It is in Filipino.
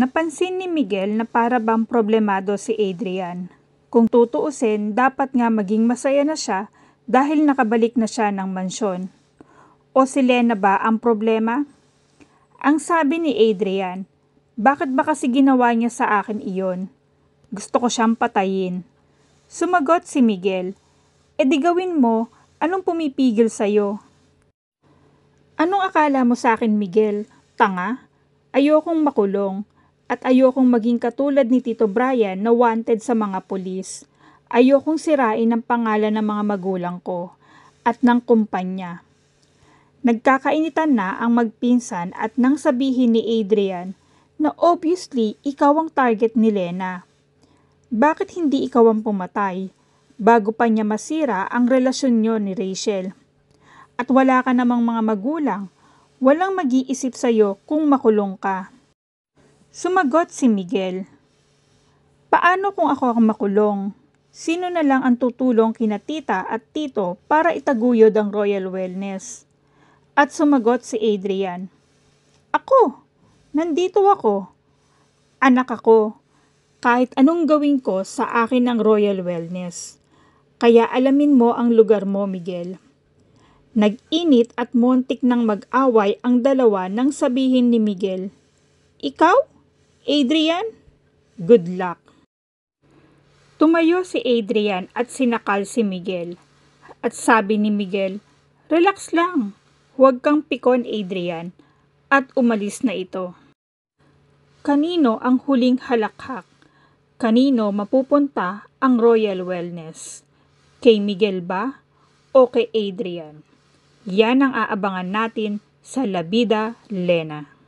Napansin ni Miguel na para bang problemado si Adrian. Kung tutuusin, dapat nga maging masaya na siya dahil nakabalik na siya ng mansyon. O si Lena ba ang problema? Ang sabi ni Adrian, bakit ba kasi ginawa niya sa akin iyon? Gusto ko siyang patayin. Sumagot si Miguel, e di gawin mo, anong pumipigil sa'yo? Anong akala mo sa akin, Miguel? Tanga? Ayokong makulong at ayokong maging katulad ni Tito Brian na wanted sa mga pulis. Ayokong sirain ang pangalan ng mga magulang ko at ng kumpanya. Nagkakainitan na ang magpinsan at nang sabihin ni Adrian na obviously ikaw ang target ni Lena. Bakit hindi ikaw ang pumatay bago pa niya masira ang relasyon niyo ni Rachel? At wala ka namang mga magulang, walang mag-iisip sa'yo kung makulong ka. Sumagot si Miguel. Paano kung ako ang makulong? Sino na lang ang tutulong kina tita at tito para itaguyod ang royal wellness? At sumagot si Adrian. Ako! Nandito ako. Anak ako. Kahit anong gawin ko sa akin ng royal wellness. Kaya alamin mo ang lugar mo, Miguel. Nag-init at montik ng mag-away ang dalawa nang sabihin ni Miguel, Ikaw? Adrian, good luck. Tumayo si Adrian at sinakal si Miguel. At sabi ni Miguel, relax lang, huwag kang pikon Adrian. At umalis na ito. Kanino ang huling halakhak? Kanino mapupunta ang Royal Wellness? Kay Miguel ba o kay Adrian? Yan ang aabangan natin sa Labida Lena.